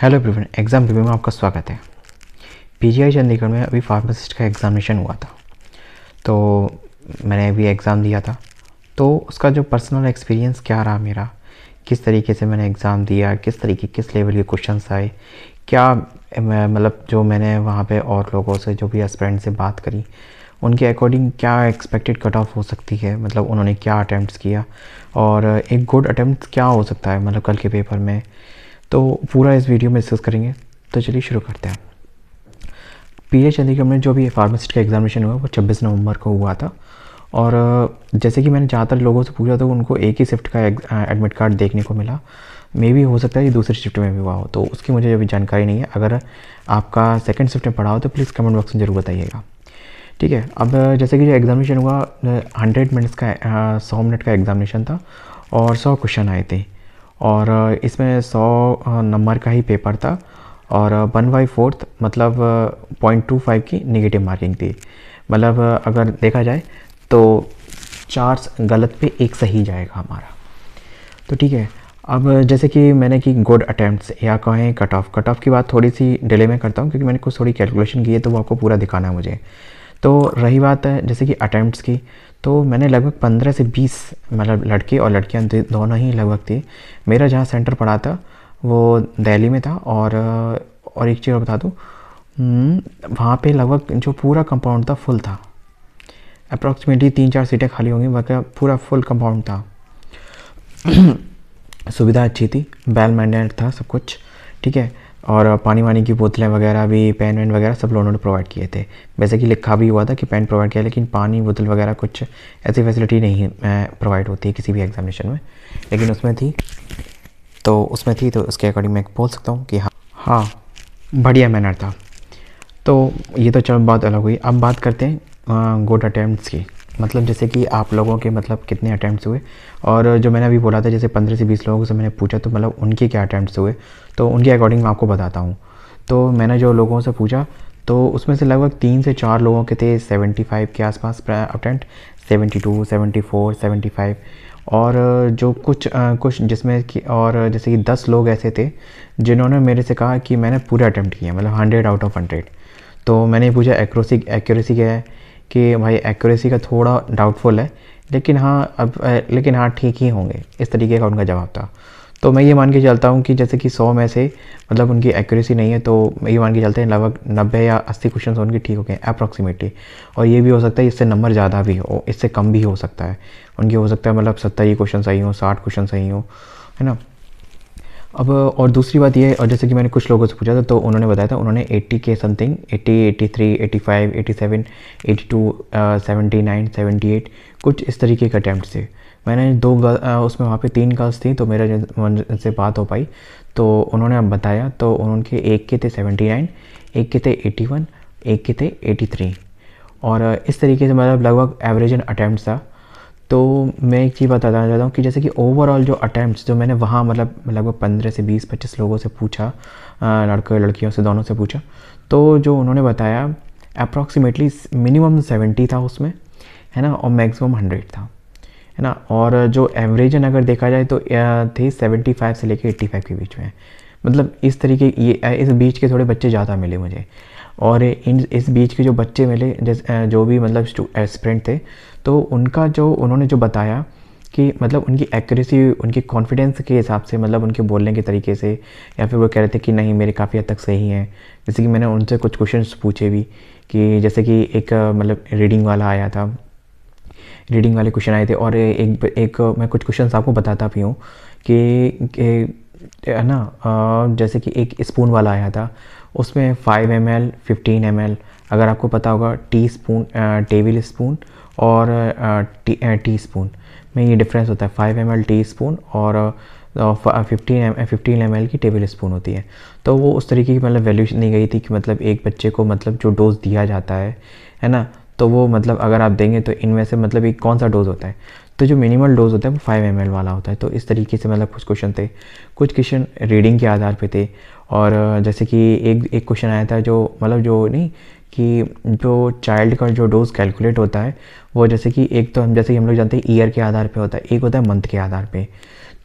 hello everyone exam review में आपका स्वागत है पीजीआई चंडीगढ़ में अभी फार्मासिस्ट का एग्ज़ामिनेशन हुआ था तो मैंने अभी एग्ज़ाम दिया था तो उसका जो पर्सनल एक्सपीरियंस क्या रहा मेरा किस तरीके से मैंने एग्ज़ाम दिया किस तरीके किस लेवल के क्वेश्चन आए क्या मतलब जो मैंने वहाँ पर और लोगों से जो भी एस्पेरेंट से बात करी उनके अकॉर्डिंग क्या एक्सपेक्टेड कट ऑफ हो सकती है मतलब उन्होंने क्या अटैम्प्ट किया और एक गुड अटैम्प्ट क्या हो सकता है मतलब कल के पेपर में तो पूरा इस वीडियो में डिस्कस करेंगे तो चलिए शुरू करते हैं पी एच चंडीगढ़ में जो भी फार्मासिस्ट का एग्जामिनेशन हुआ वो छब्बीस नवंबर को हुआ था और जैसे कि मैंने ज़्यादातर लोगों से पूछा तो उनको एक ही शिफ्ट का एडमिट कार्ड देखने को मिला मे भी हो सकता है कि दूसरे शिफ्ट में भी हुआ हो तो उसकी मुझे अभी जानकारी नहीं है अगर आपका सेकेंड शिफ्ट में पढ़ा हो तो प्लीज़ कमेंट बॉक्स में ज़रूर बताइएगा ठीक है अब जैसे कि जो एग्ज़ामिनेशन हुआ हंड्रेड मिनट्स का सौ मिनट का एग्ज़ामिनेशन था और सौ क्वेश्चन आए थे और इसमें सौ नंबर का ही पेपर था और वन बाई फोर्थ मतलब पॉइंट टू फाइव की निगेटिव मार्किंग थी मतलब अगर देखा जाए तो चार गलत पे एक सही जाएगा हमारा तो ठीक है अब जैसे कि मैंने कि गुड अटैम्प्ट या कहें कट ऑफ कट ऑफ की बात थोड़ी सी डिले में करता हूँ क्योंकि मैंने कुछ थोड़ी कैलकुलेशन की है तो वो आपको पूरा दिखाना है मुझे तो रही बात है जैसे कि अटैम्प्ट की तो मैंने लगभग पंद्रह से बीस मतलब लड़के और लड़कियाँ दोनों ही लगभग थी मेरा जहाँ सेंटर पड़ा था वो दिल्ली में था और और एक चीज़ और बता दूँ हम्म, वहाँ पे लगभग जो पूरा कंपाउंड था फुल था अप्रॉक्सीमेटली तीन चार सीटें खाली होंगी वह पूरा फुल कंपाउंड था सुविधा अच्छी थी वेल मैंडेड था सब कुछ ठीक है और पानी वानी की बोतलें वगैरह भी पेन वैन वगैरह सब लोगों ने प्रोवाइड किए थे वैसे कि लिखा भी हुआ था कि पेन प्रोवाइड किया लेकिन पानी बोतल वगैरह कुछ ऐसी फैसिलिटी नहीं प्रोवाइड होती है किसी भी एग्जामिनेशन में लेकिन उसमें थी तो उसमें थी तो उसके अकॉर्डिंग मैं बोल सकता हूँ कि हाँ हाँ बढ़िया मैनर था तो ये तो चलो बात अलग हुई अब बात करते हैं गुड अटैम्प्ट की मतलब जैसे कि आप लोगों के मतलब कितने अटैम्प्ट हुए और जो मैंने अभी बोला था जैसे पंद्रह से बीस लोगों से मैंने पूछा तो मतलब उनके क्या अटैम्प्ट हुए तो उनके अकॉर्डिंग मैं आपको बताता हूँ तो मैंने जो लोगों से पूछा तो उसमें से लगभग तीन से चार लोगों के थे सेवेंटी फ़ाइव के आसपास अटेंट फ़ोर सेवेंटी फाइव और जो कुछ आ, कुछ जिसमें कि और जैसे कि दस लोग ऐसे थे जिन्होंने मेरे से कहा कि मैंने पूरे अटैम्प्ट किए मतलब हंड्रेड आउट ऑफ हंड्रेड तो मैंने पूछा एक्यूरेसी एक्यूरेसी क्या है कि भाई एक्यूरेसी का थोड़ा डाउटफुल है लेकिन हाँ अब लेकिन हाँ ठीक ही होंगे इस तरीके का उनका जवाब था तो मैं ये मान के चलता हूँ कि जैसे कि सौ में से मतलब उनकी एक्यूरेसी नहीं है तो मैं ये मान के चलते हैं लगभग नब्बे या अस्सी क्वेश्चन उनके ठीक हो गए अप्रॉक्सीमेटली और ये भी हो सकता है इससे नंबर ज़्यादा भी हो इससे कम भी हो सकता है उनके हो सकता है मतलब सत्तर ही क्वेश्चन सही हों साठ क्वेश्चन सही हों है ना अब और दूसरी बात ये और जैसे कि मैंने कुछ लोगों से पूछा था तो उन्होंने बताया था उन्होंने 80 के समथिंग 80, 83, 85, 87, 82, 79, 78 कुछ इस तरीके के अटैम्प्ट थे मैंने दो उसमें वहाँ पे तीन गर्ल्स थी तो मेरा उनसे बात हो पाई तो उन्होंने अब बताया तो उनके एक के थे सेवेंटी एक के थे 81, एक के थे एटी और इस तरीके से मतलब लगभग एवरेज एंड अटैम्प्ट था तो मैं एक चीज़ बताना चाहता हूँ कि जैसे कि ओवरऑल जो अटैम्प्ट जो मैंने वहाँ मतलब लगभग पंद्रह से बीस पच्चीस लोगों से पूछा लड़के लड़कियों से दोनों से पूछा तो जो उन्होंने बताया अप्रॉक्सीमेटली मिनिमम सेवेंटी था उसमें है ना और मैक्सिमम हंड्रेड था है ना और जो एवरेजन अगर देखा जाए तो थे सेवेंटी फाइव से लेकर एट्टी फाइव के बीच में मतलब इस तरीके ये इस बीच के थोड़े बच्चे ज़्यादा मिले मुझे और इन इस बीच के जो बच्चे मिले जैसे जो भी मतलब एस्परेंट थे तो उनका जो उन्होंने जो बताया कि मतलब उनकी एक्यूरेसी उनकी कॉन्फिडेंस के हिसाब से मतलब उनके बोलने के तरीके से या फिर वो कह रहे थे कि नहीं मेरे काफ़ी हद तक सही हैं जैसे कि मैंने उनसे कुछ क्वेश्चन पूछे भी कि जैसे कि एक मतलब रीडिंग वाला आया था रीडिंग वाले क्वेश्चन आए थे और एक एक मैं कुछ क्वेश्चन आपको बताता भी हूँ कि, कि है ना जैसे कि एक स्पून वाला आया था उसमें five M L fifteen M L अगर आपको पता होगा टी स्पून टेबल स्पून और टी स्पून में ये डिफरेंस होता है five M L teaspoon और 15 ml फिफ्टीन एम एल की टेबल स्पून होती है तो वो उस तरीके की मतलब वैल्यूशन नहीं गई थी कि मतलब एक बच्चे को मतलब जो डोज़ दिया जाता है है ना तो वो मतलब अगर आप देंगे तो इनमें से मतलब एक कौन सा डोज़ होता है तो जो मिनिमल डोज होता है वो फाइव एम वाला होता है तो इस तरीके से मतलब कुछ क्वेश्चन थे कुछ क्वेश्चन रीडिंग के आधार पर थे और जैसे कि एक एक क्वेश्चन आया था जो मतलब जो नहीं कि जो चाइल्ड का जो डोज कैलकुलेट होता है वो जैसे कि एक तो हम जैसे कि हम लोग जानते हैं ईयर के आधार पे होता है एक होता है मंथ के आधार पे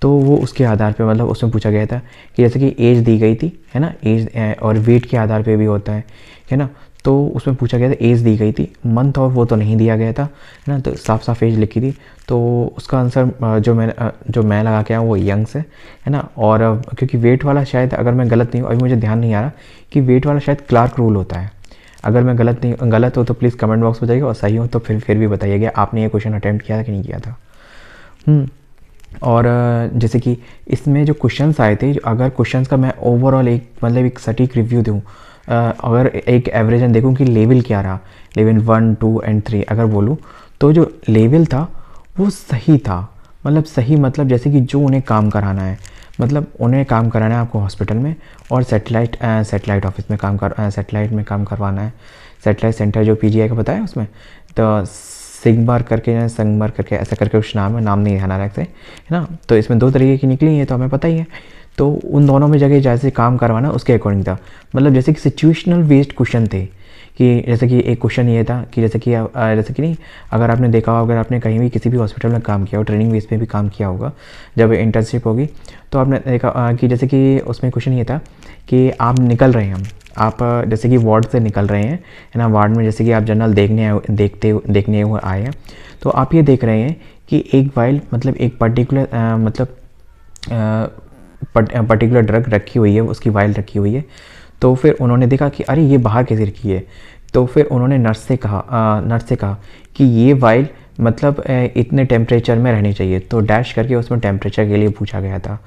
तो वो उसके आधार पे मतलब उसमें पूछा गया था कि जैसे कि एज दी गई थी है ना एज और वेट के आधार पे भी होता है है ना तो उसमें पूछा गया था एज दी गई थी मंथ और वो तो नहीं दिया गया था है ना तो साफ साफ एज लिखी थी तो उसका आंसर जो मैं जो मैं लगा के आया वो यंग से है ना और क्योंकि वेट वाला शायद अगर मैं गलत नहीं हूँ अभी मुझे ध्यान नहीं आ रहा कि वेट वाला शायद क्लार्क रूल होता है अगर मैं गलत नहीं गलत हो तो प्लीज़ कमेंट बॉक्स में जाइए और सही हो तो फिर फिर भी बताइएगा आपने ये क्वेश्चन अटैम्प्ट किया था कि नहीं किया था हम्म, और जैसे कि इसमें जो क्वेश्चंस आए थे अगर क्वेश्चंस का मैं ओवरऑल एक मतलब एक सटीक रिव्यू दूँ अगर एक एवरेजन देखूँ कि लेवल क्या रहा level one two and three अगर बोलूँ तो जो लेवल था वो सही था मतलब सही मतलब जैसे कि जो उन्हें काम कराना है मतलब उन्हें काम कराना है आपको हॉस्पिटल में और सेटेलाइट सेटेलाइट ऑफिस में काम कर सेटेलाइट में काम करवाना है सेटेलाइट सेंटर जो पी का बताया उसमें तो सिंगमार करके या संगमार करके ऐसा करके कुछ नाम है नाम नहीं ध्यान आ रहा है ना तो इसमें दो तरीके की निकली है तो हमें पता ही है तो उन दोनों में जगह जैसे काम करवाना उसके अकॉर्डिंग था मतलब जैसे कि सिचुएशनल बेस्ड क्वेश्चन थे कि जैसे कि एक क्वेश्चन ये था कि जैसे कि जैसे कि नहीं अगर आपने देखा होगा अगर आपने कहीं भी किसी भी हॉस्पिटल में काम किया हो ट्रेनिंग बेस पे भी काम किया होगा जब इंटर्नशिप होगी तो आपने देखा कि जैसे कि उसमें क्वेश्चन ये था कि आप निकल रहे हैं आप जैसे कि वार्ड से निकल रहे हैं है ना वार्ड में जैसे कि आप जनरल देखने देखते देखने हुए आए हैं तो आप ये देख रहे हैं कि एक वाइल्ड मतलब एक पर्टिकुलर मतलब पर्टिकुलर ड्रग रखी हुई है उसकी वाइल रखी हुई है तो फिर उन्होंने देखा कि अरे ये बाहर कैसे रखी है तो फिर उन्होंने नर्स से कहा आ, नर्स से कहा कि ये वाइल मतलब इतने टेम्परेचर में रहनी चाहिए तो डैश करके उसमें टेम्परेचर के लिए पूछा गया था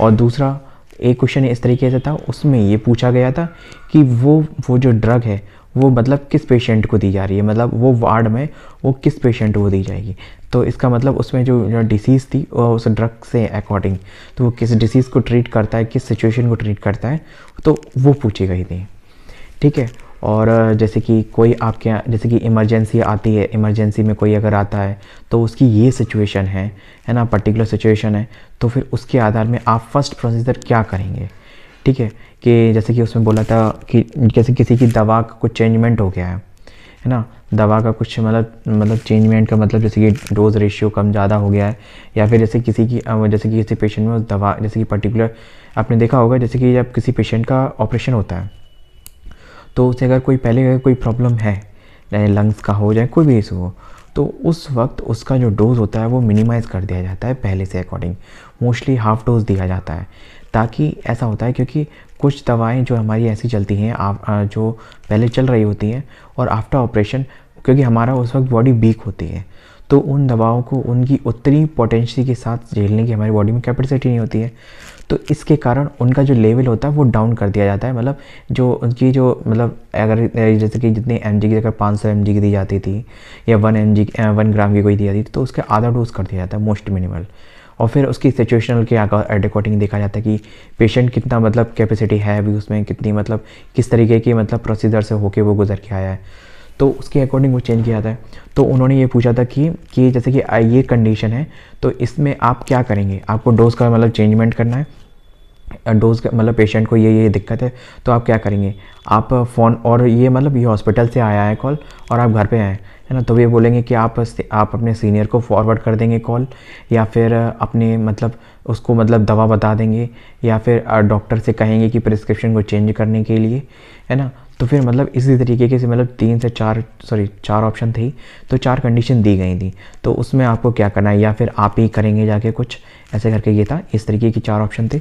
और दूसरा एक क्वेश्चन इस तरीके से था उसमें ये पूछा गया था कि वो वो जो ड्रग है वो मतलब किस पेशेंट को दी जा रही है मतलब वो वार्ड में वो किस पेशेंट को दी जाएगी तो इसका मतलब उसमें जो डिसीज़ थी वो उस ड्रग से अकॉर्डिंग तो वो किस डिसीज़ को ट्रीट करता है किस सिचुएशन को ट्रीट करता है तो वो पूछी गई थी ठीक है और जैसे कि कोई आपके जैसे कि इमरजेंसी आती है इमरजेंसी में कोई अगर आता है तो उसकी ये सिचुएशन है है ना पर्टिकुलर सिचुएशन है तो फिर उसके आधार में आप फर्स्ट प्रोसीजर क्या करेंगे ठीक है कि जैसे कि उसमें बोला था कि जैसे किसी की दवा का कुछ चेंजमेंट हो गया है है ना दवा का कुछ मतलब मतलब चेंजमेंट का मतलब जैसे कि डोज रेशियो कम ज़्यादा हो गया है या फिर जैसे किसी की जैसे कि किसी पेशेंट में उस दवा जैसे कि पर्टिकुलर आपने देखा होगा जैसे कि जब किसी पेशेंट का ऑपरेशन होता है तो उसे अगर कोई पहले अगर कोई प्रॉब्लम है चाहे लंग्स का हो जाए कोई भी इशू हो तो उस वक्त उसका जो डोज़ होता है वो मिनिमाइज़ कर दिया जाता है पहले से अकॉर्डिंग मोस्टली हाफ़ डोज़ दिया जाता है ताकि ऐसा होता है क्योंकि कुछ दवाएं जो हमारी ऐसी चलती हैं आप जो पहले चल रही होती हैं और आफ्टर ऑपरेशन क्योंकि हमारा उस वक्त बॉडी वीक होती है तो उन दवाओं को उनकी उतनी पोटेंशी के साथ झेलने की हमारी बॉडी में कैपेसिटी नहीं होती है तो इसके कारण उनका जो लेवल होता है वो डाउन कर दिया जाता है मतलब जो उनकी जो मतलब अगर जैसे कि जितनी एम की अगर पाँच सौ एम की दी जाती थी या one M G one gram की कोई दी जाती थी तो उसका आधा डोज कर दिया जाता है मोस्ट मिनिमल और फिर उसकी सिचुएशनल के अकॉर्डिंग देखा जाता है कि पेशेंट कितना मतलब कैपेसिटी है अभी उसमें कितनी मतलब किस तरीके की मतलब प्रोसीजर से होकर वो गुजर के आया है तो उसके अकॉर्डिंग वो चेंज किया जाता है तो उन्होंने ये पूछा था कि कि जैसे कि ये कंडीशन है तो इसमें आप क्या करेंगे आपको डोज का मतलब चेंजमेंट करना है डोज मतलब पेशेंट को ये ये दिक्कत है तो आप क्या करेंगे आप फ़ोन और ये मतलब ये हॉस्पिटल से आया है कॉल और आप घर पे आए है ना तो ये बोलेंगे कि आप आप अपने सीनियर को फॉरवर्ड कर देंगे कॉल या फिर अपने मतलब उसको मतलब दवा बता देंगे या फिर डॉक्टर से कहेंगे कि प्रिस्क्रिप्शन को चेंज करने के लिए है ना तो फिर मतलब इसी तरीके के से मतलब तीन से चार सॉरी चार ऑप्शन थी तो चार कंडीशन दी गई थी तो उसमें आपको क्या करना है या फिर आप ही करेंगे जाके कुछ ऐसे करके ये था इस तरीके की चार ऑप्शन थे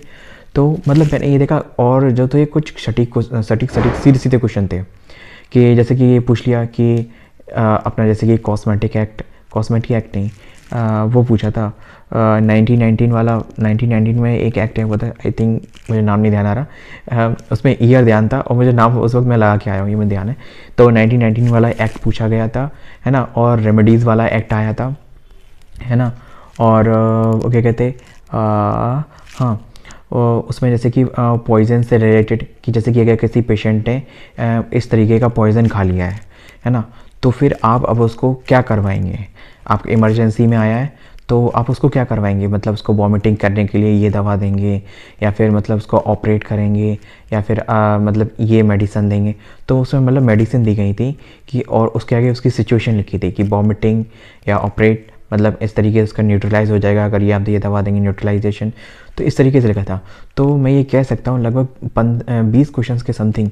तो मतलब मैंने ये देखा और जो थे तो कुछ सटीक सटीक सटीक सीधे सीधे क्वेश्चन थे कि जैसे कि ये पूछ लिया कि आ, अपना जैसे कि कॉस्मेटिक एक्ट कॉस्मेटिक एक्ट नहीं आ, वो पूछा था नाइनटीन नाइनटीन वाला नाइनटीन नाइनटीन में एक एक्ट है वो था आई थिंक मुझे नाम नहीं ध्यान आ रहा आ, उसमें ईयर ध्यान था और मुझे नाम उस वक्त मैं लगा के आया हूँ ये मैं ध्यान है तो नाइनटीन नाइनटीन वाला एक्ट पूछा गया था है ना और रेमेडीज़ वाला एक्ट आया था है ना और वो क्या कहते हाँ उसमें जैसे कि पॉइजन से रिलेटेड कि जैसे कि अगर किसी पेशेंट ने इस तरीके का पॉइजन खा लिया है है ना तो फिर आप अब उसको क्या करवाएंगे आप इमरजेंसी में आया है तो आप उसको क्या करवाएंगे मतलब उसको वॉमिटिंग करने के लिए ये दवा देंगे या फिर मतलब उसको ऑपरेट करेंगे या फिर आ, मतलब ये मेडिसिन देंगे तो उसमें मतलब मेडिसिन दी गई थी कि और उसके आगे उसकी सिचुएशन लिखी थी कि वॉमिटिंग या ऑपरेट मतलब इस तरीके से उसका न्यूट्रलाइज़ हो जाएगा अगर ये आप ये दवा देंगे न्यूट्रलाइजेशन तो इस तरीके से लिखा था तो मैं ये कह सकता हूँ लगभग बीस क्वेश्चन के समथिंग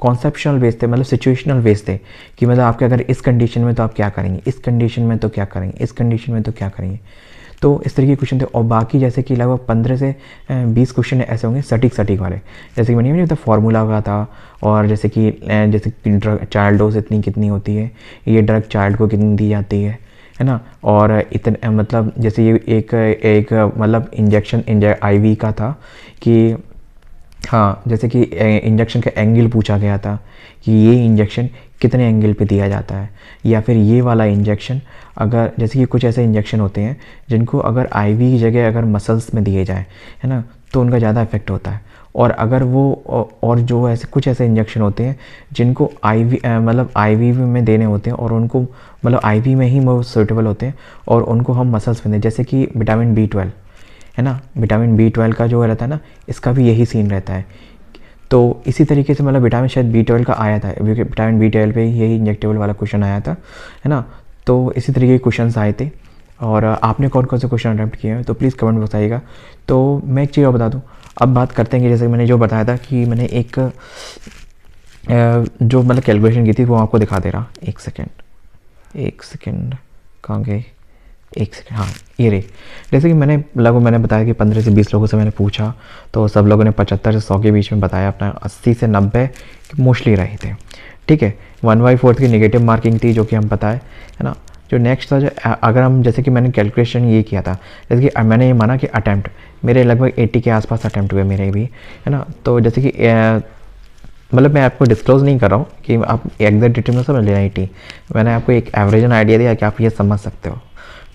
कॉन्सेप्शनल बेस थे मतलब सिचुएशनल बेस थे कि मतलब आपके अगर इस कंडीशन में तो आप क्या करेंगे इस कंडीशन में तो क्या करेंगे इस कंडीशन में तो क्या करेंगे तो इस तरीके के क्वेश्चन थे और बाकी जैसे कि लगभग पंद्रह से बीस क्वेश्चन ऐसे होंगे सटीक सटीक वाले जैसे कि मैंने मैंने बताया फार्मूला का था और जैसे कि जैसे कि ड्रग चाइल्ड डोज इतनी कितनी होती है ये ड्रग चाइल्ड को कितनी दी जाती है है ना और इतने मतलब जैसे ये एक एक मतलब इंजेक्शन आई आईवी का था कि हाँ जैसे कि इंजेक्शन का एंगल पूछा गया था कि ये इंजेक्शन कितने एंगल पे दिया जाता है या फिर ये वाला इंजेक्शन अगर जैसे कि कुछ ऐसे इंजेक्शन होते हैं जिनको अगर आईवी की जगह अगर मसल्स में दिए जाए है ना तो उनका ज़्यादा इफेक्ट होता है और अगर वो और जो ऐसे कुछ ऐसे इंजेक्शन होते हैं जिनको आईवी मतलब आईवी में देने होते हैं और उनको मतलब आईवी में ही वो सूटेबल होते हैं और उनको हम मसल्स में दें जैसे कि विटामिन बी ट्वेल्व है ना विटामिन बी ट्वेल्व का जो रहता है ना इसका भी यही सीन रहता है तो इसी तरीके से मतलब विटामिन शायद बी ट्वेल्व का आया था विटामिन बी ट्वेल्व पर यही इंजेक्टेबल वाला क्वेश्चन आया था है ना तो इसी तरीके के क्वेश्चन आए थे और आपने कौन कौन से क्वेश्चन अटैम्प्ट किए हैं तो प्लीज़ कमेंट बताइएगा तो मैं एक चीज़ और बता दूँ अब बात करते हैं कि जैसे मैंने जो बताया था कि मैंने एक जो मतलब कैलकुलेशन की थी वो आपको दिखा दे रहा एक सेकेंड एक सेकेंड कहाँ गए एक सेकेंड हाँ ये रही जैसे कि मैंने लगभग मैंने बताया कि पंद्रह से बीस लोगों से मैंने पूछा तो सब लोगों ने पचहत्तर से सौ के बीच में बताया अपना अस्सी से नब्बे मोस्टली रहे थे ठीक है वन बाई फोर्थ की निगेटिव मार्किंग थी जो कि हम बताए है ना जो नेक्स्ट था जो अगर हम जैसे कि मैंने कैलकुलेशन ये किया था जैसे कि मैंने ये माना कि अटैम्प्ट मेरे लगभग 80 के आसपास अटैम्प्ट हुए मेरे भी है ना तो जैसे कि मतलब मैं आपको डिस्क्लोज नहीं कर रहा हूँ कि आप एग्जैक्ट डिटेल में समझ लेना एटी मैंने आपको एक एवरेजन आइडिया दिया कि आप ये समझ सकते हो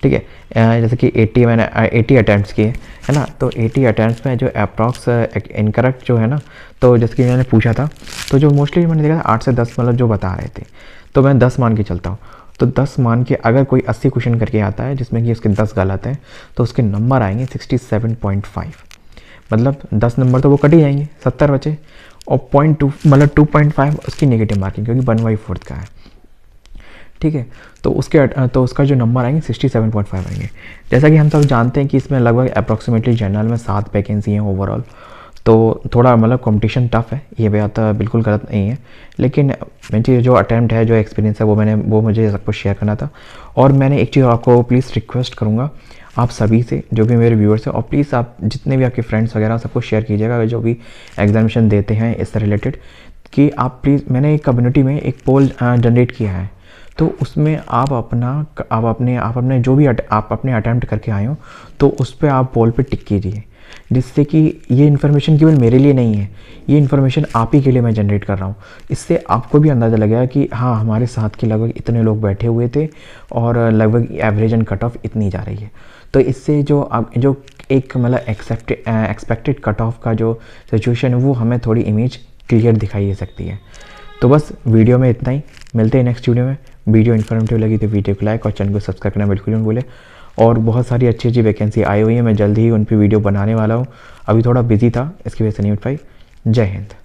ठीक है जैसे कि एटी मैंने एटी अटैम्प्ट किए है ना तो एटी अटैम्प्ट में जो अप्रॉक्स इनकरेक्ट जो है ना तो जैसे कि मैंने पूछा था तो जो मोस्टली मैंने देखा था आठ से दस मतलब जो बता रहे थे तो मैं दस मान के चलता हूँ तो 10 मान के अगर कोई 80 क्वेश्चन करके आता है जिसमें कि उसके 10 गलत हैं तो उसके नंबर आएंगे 67.5 मतलब 10 नंबर तो वो कट ही जाएंगे 70 बचे और पॉइंट टू मतलब टू पॉइंट फाइव उसकी नेगेटिव मार्किंग क्योंकि वन वाई फोर्थ का है ठीक है तो उसके तो उसका जो नंबर आएंगे सिक्सटी सेवन पॉइंट फाइव आएंगे जैसा कि हम सब जानते हैं कि इसमें लगभग अप्रॉक्सीमेटली जनरल में सात वैकेंसी हैं ओवरऑल तो थोड़ा मतलब कंपटीशन टफ है ये बात तो बिल्कुल गलत नहीं है लेकिन मेरी जो अटैम्प्ट है जो एक्सपीरियंस है वो मैंने वो मुझे सब कुछ शेयर करना था और मैंने एक चीज़ आपको प्लीज़ रिक्वेस्ट करूँगा आप सभी से जो भी मेरे व्यूअर्स हैं और प्लीज़ आप जितने भी आपके फ्रेंड्स वगैरह सबको शेयर कीजिएगा जो भी एग्जामिशन देते हैं इससे रिलेटेड कि आप प्लीज़ मैंने एक कम्युनिटी में एक पोल जनरेट किया है तो उसमें आप अपना आप अपने आप अपने जो भी आप अपने अटैम्प्ट करके आए हो तो उस पर आप पोल पर टिक कीजिए जिससे कि ये इन्फॉर्मेशन केवल मेरे लिए नहीं है ये इन्फॉर्मेशन आप ही के लिए मैं जनरेट कर रहा हूँ इससे आपको भी अंदाज़ा लगेगा कि हाँ हमारे साथ के लगभग इतने लोग बैठे हुए थे और लगभग एवरेज एंड कट ऑफ इतनी जा रही है तो इससे जो आप जो एक मतलब एक्सेप्ट एक्सपेक्टेड कट ऑफ का जो सिचुएशन है वो हमें थोड़ी इमेज क्लियर दिखाई दे सकती है तो बस वीडियो में इतना ही मिलते हैं नेक्स्ट वीडियो में वीडियो इन्फॉर्मेटिव लगी तो वीडियो को लाइक और चैनल को सब्सक्राइब करना बिल्कुल भी बोले और बहुत सारी अच्छी अच्छी वैकेंसी आई हुई है मैं जल्द ही उन पर वीडियो बनाने वाला हूँ अभी थोड़ा बिजी था इसकी वजह से नहीं उठ पाई जय हिंद